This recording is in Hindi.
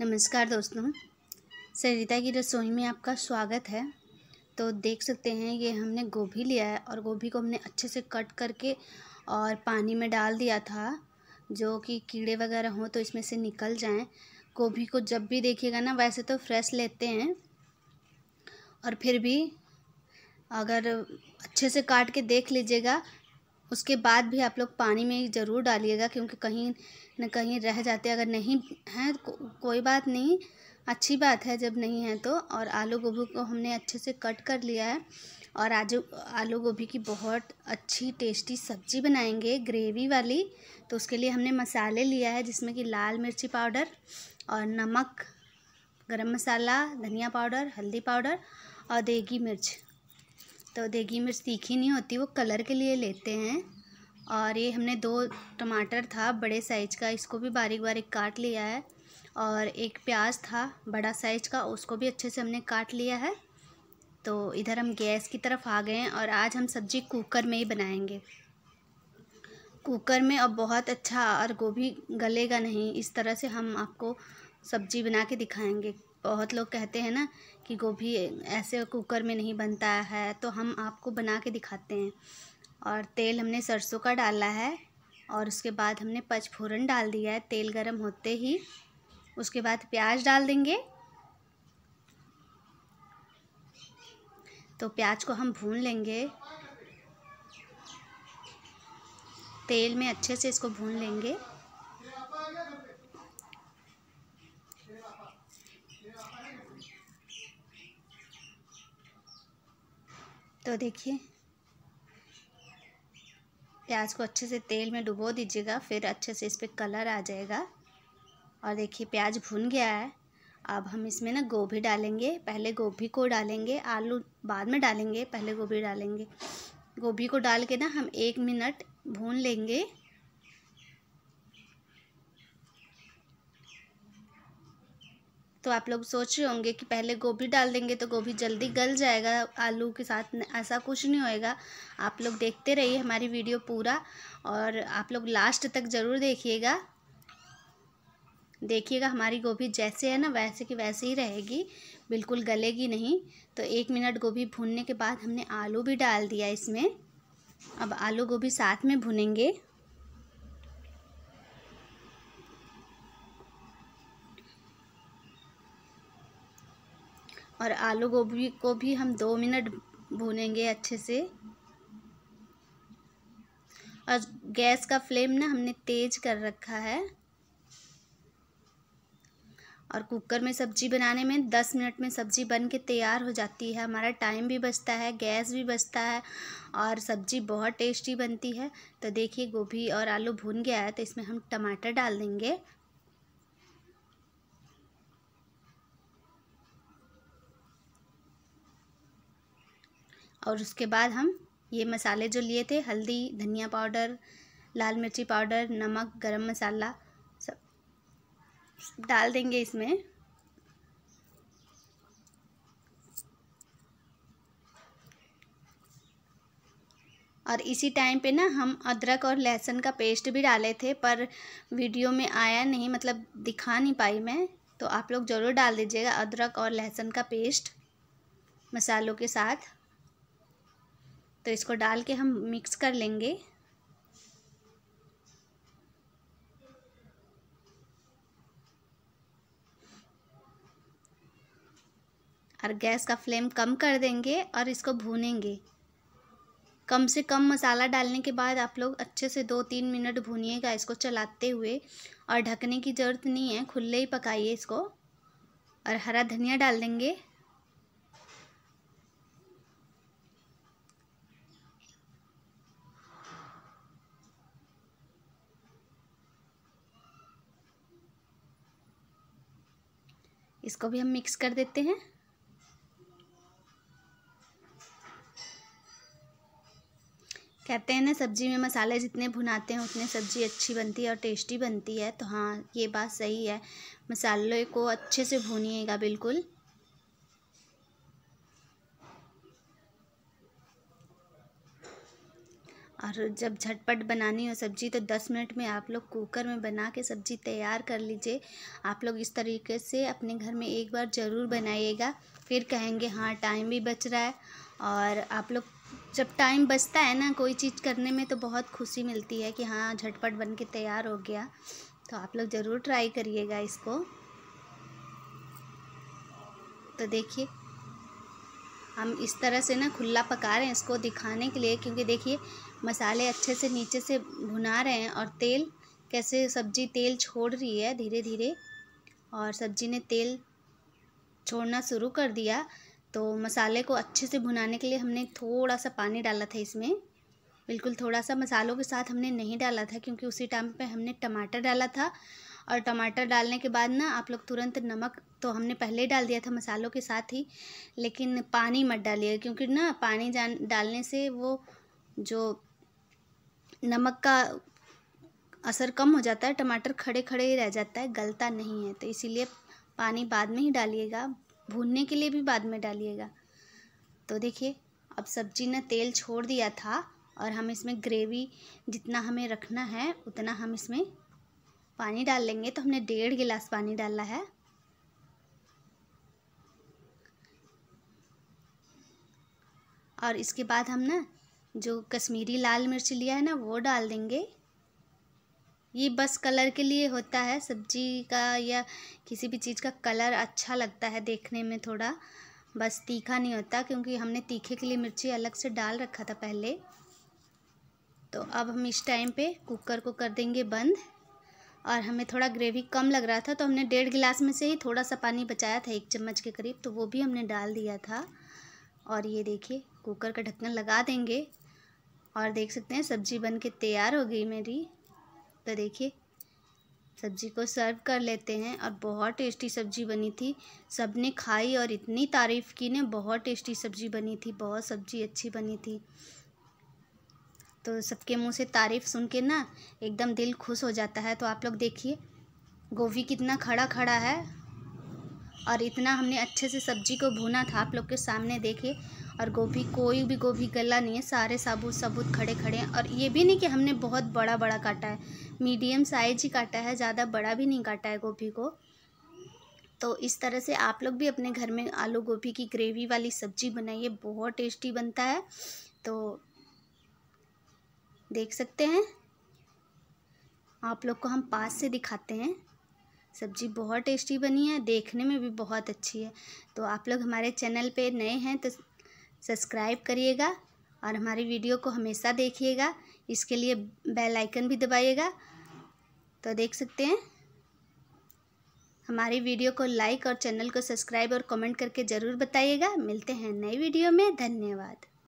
नमस्कार दोस्तों सरिता की रसोई में आपका स्वागत है तो देख सकते हैं ये हमने गोभी लिया है और गोभी को हमने अच्छे से कट करके और पानी में डाल दिया था जो कि कीड़े वगैरह हों तो इसमें से निकल जाएं गोभी को जब भी देखिएगा ना वैसे तो फ्रेश लेते हैं और फिर भी अगर अच्छे से काट के देख लीजिएगा उसके बाद भी आप लोग पानी में ज़रूर डालिएगा क्योंकि कहीं न कहीं रह जाते अगर नहीं हैं को, कोई बात नहीं अच्छी बात है जब नहीं है तो और आलू गोभी को हमने अच्छे से कट कर लिया है और आज आलू गोभी की बहुत अच्छी टेस्टी सब्जी बनाएंगे ग्रेवी वाली तो उसके लिए हमने मसाले लिया है जिसमें कि लाल मिर्ची पाउडर और नमक गरम मसाला धनिया पाउडर हल्दी पाउडर और देगी मिर्च तो देगी मिर्च तीखी नहीं होती वो कलर के लिए लेते हैं और ये हमने दो टमाटर था बड़े साइज का इसको भी बारीक बारीक काट लिया है और एक प्याज था बड़ा साइज का उसको भी अच्छे से हमने काट लिया है तो इधर हम गैस की तरफ आ गए हैं और आज हम सब्ज़ी कुकर में ही बनाएंगे कुकर में अब बहुत अच्छा और गोभी गलेगा नहीं इस तरह से हम आपको सब्ज़ी बना के दिखाएंगे बहुत लोग कहते हैं ना कि गोभी ऐसे कुकर में नहीं बनता है तो हम आपको बना के दिखाते हैं और तेल हमने सरसों का डाला है और उसके बाद हमने पचफोरन डाल दिया है तेल गर्म होते ही उसके बाद प्याज डाल देंगे तो प्याज को हम भून लेंगे तेल में अच्छे से इसको भून लेंगे तो देखिए प्याज को अच्छे से तेल में डुबो दीजिएगा फिर अच्छे से इस पर कलर आ जाएगा और देखिए प्याज भुन गया है अब हम इसमें ना गोभी डालेंगे पहले गोभी को डालेंगे आलू बाद में डालेंगे पहले गोभी डालेंगे गोभी को डाल के ना हम एक मिनट भून लेंगे तो आप लोग सोच रहे होंगे कि पहले गोभी डाल देंगे तो गोभी जल्दी गल जाएगा आलू के साथ ऐसा कुछ नहीं होएगा आप लोग देखते रहिए हमारी वीडियो पूरा और आप लोग लास्ट तक ज़रूर देखिएगा देखिएगा हमारी गोभी जैसे है ना वैसे की वैसे ही रहेगी बिल्कुल गलेगी नहीं तो एक मिनट गोभी भूनने के बाद हमने आलू भी डाल दिया इसमें अब आलू गोभी साथ में भुनेंगे और आलू गोभी को भी हम दो मिनट भूनेंगे अच्छे से और गैस का फ्लेम ना हमने तेज़ कर रखा है और कुकर में सब्ज़ी बनाने में दस मिनट में सब्ज़ी बन के तैयार हो जाती है हमारा टाइम भी बचता है गैस भी बचता है और सब्ज़ी बहुत टेस्टी बनती है तो देखिए गोभी और आलू भून गया है तो इसमें हम टमाटर डाल देंगे और उसके बाद हम ये मसाले जो लिए थे हल्दी धनिया पाउडर लाल मिर्ची पाउडर नमक गरम मसाला सब डाल देंगे इसमें और इसी टाइम पे ना हम अदरक और लहसुन का पेस्ट भी डाले थे पर वीडियो में आया नहीं मतलब दिखा नहीं पाई मैं तो आप लोग ज़रूर डाल दीजिएगा अदरक और लहसुन का पेस्ट मसालों के साथ तो इसको डाल के हम मिक्स कर लेंगे और गैस का फ्लेम कम कर देंगे और इसको भूनेंगे कम से कम मसाला डालने के बाद आप लोग अच्छे से दो तीन मिनट भूनिएगा इसको चलाते हुए और ढकने की ज़रूरत नहीं है खुले ही पकाइए इसको और हरा धनिया डाल देंगे इसको भी हम मिक्स कर देते हैं कहते हैं ना सब्ज़ी में मसाले जितने भुनाते हैं उतने सब्ज़ी अच्छी बनती है और टेस्टी बनती है तो हाँ ये बात सही है मसाले को अच्छे से भूनिएगा बिल्कुल और जब झटपट बनानी हो सब्ज़ी तो दस मिनट में आप लोग कुकर में बना के सब्ज़ी तैयार कर लीजिए आप लोग इस तरीके से अपने घर में एक बार ज़रूर बनाइएगा फिर कहेंगे हाँ टाइम भी बच रहा है और आप लोग जब टाइम बचता है ना कोई चीज़ करने में तो बहुत खुशी मिलती है कि हाँ झटपट बन के तैयार हो गया तो आप लोग ज़रूर ट्राई करिएगा इसको तो देखिए हम इस तरह से ना खुला पका रहे हैं इसको दिखाने के लिए क्योंकि देखिए मसाले अच्छे से नीचे से भुना रहे हैं और तेल कैसे सब्जी तेल छोड़ रही है धीरे धीरे और सब्जी ने तेल छोड़ना शुरू कर दिया तो मसाले को अच्छे से भुनाने के लिए हमने थोड़ा सा पानी डाला था इसमें बिल्कुल थोड़ा सा मसालों के साथ हमने नहीं डाला था क्योंकि उसी टाइम पे हमने टमाटर डाला था और टमाटर डालने के बाद ना आप लोग तुरंत नमक तो हमने पहले ही डाल दिया था मसालों के साथ ही लेकिन पानी मत डालिए क्योंकि ना पानी जान डालने से वो जो नमक का असर कम हो जाता है टमाटर खड़े खड़े ही रह जाता है गलता नहीं है तो इसीलिए पानी बाद में ही डालिएगा भूनने के लिए भी बाद में डालिएगा तो देखिए अब सब्जी ने तेल छोड़ दिया था और हम इसमें ग्रेवी जितना हमें रखना है उतना हम इसमें पानी डाल लेंगे तो हमने डेढ़ गिलास पानी डाला है और इसके बाद हम ना जो कश्मीरी लाल मिर्च लिया है ना वो डाल देंगे ये बस कलर के लिए होता है सब्जी का या किसी भी चीज़ का कलर अच्छा लगता है देखने में थोड़ा बस तीखा नहीं होता क्योंकि हमने तीखे के लिए मिर्ची अलग से डाल रखा था पहले तो अब हम इस टाइम पे कुकर को कर देंगे बंद और हमें थोड़ा ग्रेवी कम लग रहा था तो हमने डेढ़ गिलास में से ही थोड़ा सा पानी बचाया था एक चम्मच के करीब तो वो भी हमने डाल दिया था और ये देखिए कुकर का ढक्कन लगा देंगे और देख सकते हैं सब्ज़ी बन के तैयार हो गई मेरी तो देखिए सब्ज़ी को सर्व कर लेते हैं और बहुत टेस्टी सब्ज़ी बनी थी सब ने खाई और इतनी तारीफ़ की ने बहुत टेस्टी सब्ज़ी बनी थी बहुत सब्ज़ी अच्छी बनी थी तो सबके मुंह से तारीफ़ सुन के ना एकदम दिल खुश हो जाता है तो आप लोग देखिए गोभी कितना खड़ा खड़ा है और इतना हमने अच्छे से सब्ज़ी को भुना था आप लोग के सामने देखिए और गोभी कोई भी गोभी गला नहीं है सारे साबुत साबुत खड़े खड़े हैं और ये भी नहीं कि हमने बहुत बड़ा बड़ा काटा है मीडियम साइज ही काटा है ज़्यादा बड़ा भी नहीं काटा है गोभी को तो इस तरह से आप लोग भी अपने घर में आलू गोभी की ग्रेवी वाली सब्जी बनाइए बहुत टेस्टी बनता है तो देख सकते हैं आप लोग को हम पास से दिखाते हैं सब्जी बहुत टेस्टी बनी है देखने में भी बहुत अच्छी है तो आप लोग हमारे चैनल पे नए हैं तो सब्सक्राइब करिएगा और हमारी वीडियो को हमेशा देखिएगा इसके लिए बेल आइकन भी दबाइएगा तो देख सकते हैं हमारी वीडियो को लाइक और चैनल को सब्सक्राइब और कमेंट करके ज़रूर बताइएगा मिलते हैं नई वीडियो में धन्यवाद